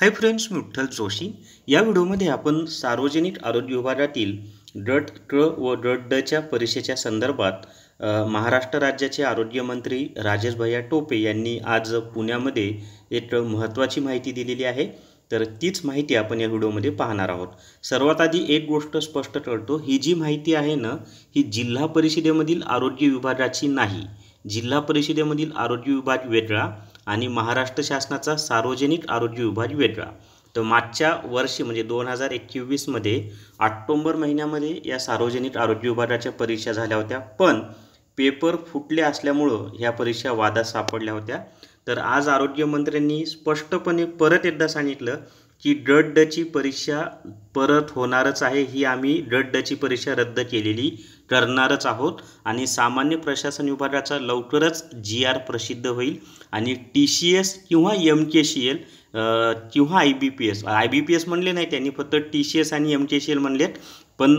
हाय friends मी विठ्ठल जोशी या व्हिडिओमध्ये आपण सार्वजनिक आरोग्य विभागातील डट ट व डट डच्या परीक्षेच्या संदर्भात महाराष्ट्र राज्याचे आरोग्यमंत्री राजेश भैया टोपे यांनी आज पुण्यामध्ये एक महत्त्वाची माहिती दिलेली आहे तर तीच माहिती आपण या व्हिडिओमध्ये पाहणार आहोत सर्वात आधी एक गोष्ट स्पष्ट करतो ही जी माहिती आहे ना ही जिल्हा परिषदेमधील आरोग्य विभागाची नाही जिल्हा परिषदेमधील आरोग्य विभाग वेगळा आणि महाराष्ट्र शासनाचा सार्वजनिक आरोग्य विभाग वेगळा तर मागच्या वर्षी म्हणजे दोन हजार एकवीसमध्ये ऑक्टोंबर महिन्यामध्ये या सार्वजनिक आरोग्य विभागाच्या परीक्षा झाल्या होत्या पण पेपर फुटले असल्यामुळं ह्या परीक्षा वादात सापडल्या होत्या तर आज आरोग्यमंत्र्यांनी स्पष्टपणे परत एकदा सांगितलं की डड डची परीक्षा परत होणारच आहे ही आम्ही डड डची परीक्षा रद्द केलेली करणारच आहोत आणि सामान्य प्रशासन विभागाचा लवकरच जी आर प्रसिद्ध होईल आणि टी सी एस किंवा एम के सी एल किंवा I B P S I B P S म्हणले नाही त्यांनी फक्त टी सी एस आणि एम के सी एल म्हणलेत पण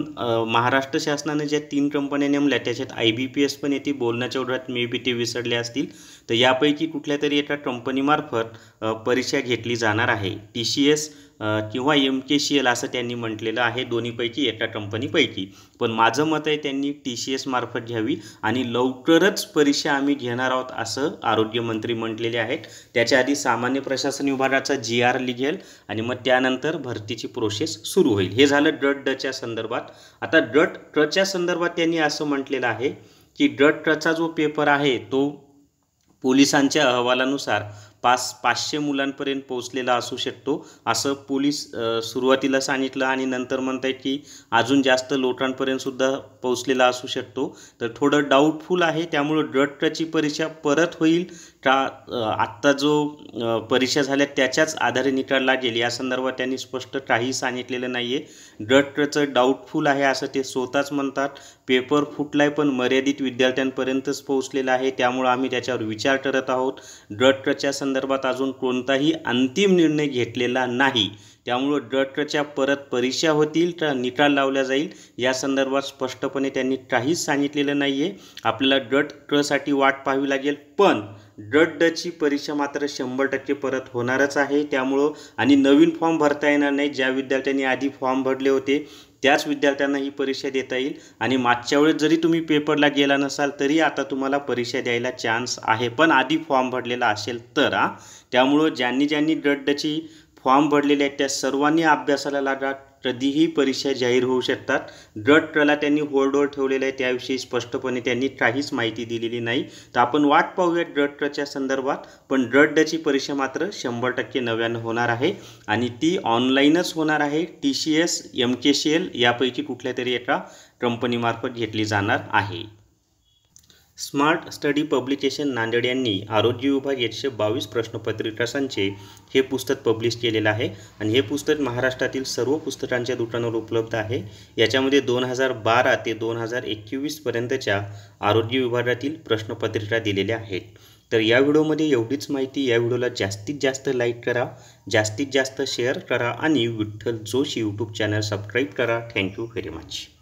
महाराष्ट्र शासनाने ज्या तीन कंपन्या नेमल्या त्याच्यात आय बी पी एस पण येते बोलण्याच्या ओढ्यात मे बी ते विसरले असतील तर यापैकी कुठल्या तरी एका कंपनीमार्फत परीक्षा घेतली जाणार आहे टी सी एस किंवा एम के सी एल असं त्यांनी म्हटलेलं आहे दोन्हीपैकी एका कंपनीपैकी पण माझं मत आहे त्यांनी टी सी एस मार्फत घ्यावी आणि लवकरच परीक्षा आम्ही घेणार आहोत असं आरोग्यमंत्री म्हटलेले आहेत त्याच्या आधी सामान्य प्रशासन विभागाचा जी आर लिघेल आणि मग त्यानंतर भरतीची प्रोसेस सुरू होईल हे झालं डट डच्या संदर्भात आता डट ट्रच्या संदर्भात त्यांनी असं म्हटलेलं आहे की डट ट्रचा जो पेपर आहे तो पोलिसांच्या अहवालानुसार पाच पाचशे मुलांपर्यंत पोहोचलेला असू शकतो असं पोलीस सुरुवातीला सांगितलं आणि नंतर म्हणत आहेत की अजून जास्त लोकांपर्यंतसुद्धा पोहोचलेला असू शकतो तर थोडं डाऊटफुल आहे त्यामुळं ड्रग ट्रची परीक्षा परत होईल का आत्ता जो परीक्षा झाल्या त्याच्याच आधारे निकाल लागेल या संदर्भात त्यांनी स्पष्ट काही सांगितलेलं नाही आहे ड्रग ट्रचं डाऊटफुल आहे असं ते स्वतःच म्हणतात पेपर फुटलाय पण मर्यादित विद्यार्थ्यांपर्यंतच पोहोचलेला आहे त्यामुळं आम्ही त्याच्यावर विचार करत आहोत ड्रग ट्रच्या संदर्भात अजून कोणताही अंतिम निर्णय घेतलेला नाही त्यामुळं ट्रच्या परत परीक्षा होतील तर निकाल लावला जाईल या संदर्भात स्पष्टपणे त्यांनी काहीच सांगितलेलं नाही आहे आपल्याला ड्रग ट्रसाठी वाट पाहावी लागेल पण डट डची परीक्षा मात्र शंभर टक्के परत होणारच आहे त्यामुळं आणि नवीन फॉर्म भरता येणार नाही ज्या विद्यार्थ्यांनी आधी फॉर्म भरले होते त्याच विद्यार्थ्यांना ही परीक्षा देता येईल आणि मागच्या वेळेस जरी तुम्ही पेपरला गेला नसाल तरी आता तुम्हाला परीक्षा द्यायला चान्स आहे पण आधी फॉर्म भरलेला असेल तर त्यामुळं ज्यांनी ज्यांनी डड्डची फॉर्म भरलेले आहेत त्या सर्वांनी अभ्यासाला लागा कधीही परीक्षा जाहीर होऊ शकतात ड्रग ट्रला त्यांनी होल्डवर ठेवलेलं आहे त्याविषयी स्पष्टपणे त्यांनी काहीच माहिती दिलेली नाही तर आपण वाट पाहूया ड्रग ट्रच्या संदर्भात पण डची परीक्षा मात्र शंभर टक्के नव्यानं होणार आहे आणि ती ऑनलाईनच होणार आहे T C S M K C L यापैकी कुठल्या तरी एका कंपनीमार्फत घेतली जाणार आहे स्मार्ट स्टडी पब्लिकेशन नांदेड यांनी आरोग्य विभाग एकशे बावीस प्रश्नपत्रिकासांचे हे पुस्तक पब्लिश केलेलं आहे आणि हे पुस्तक महाराष्ट्रातील सर्व पुस्तकांच्या दुकानावर उपलब्ध आहे याच्यामध्ये दोन हजार बारा ते दोन हजार एकवीसपर्यंतच्या आरोग्य विभागातील प्रश्नपत्रिका दिलेल्या आहेत तर या व्हिडिओमध्ये एवढीच माहिती या व्हिडिओला जास्तीत जास्त लाईक करा जास्तीत जास्त शेअर करा आणि Vitthal Joshi YouTube channel subscribe करा थँक्यू व्हेरी मच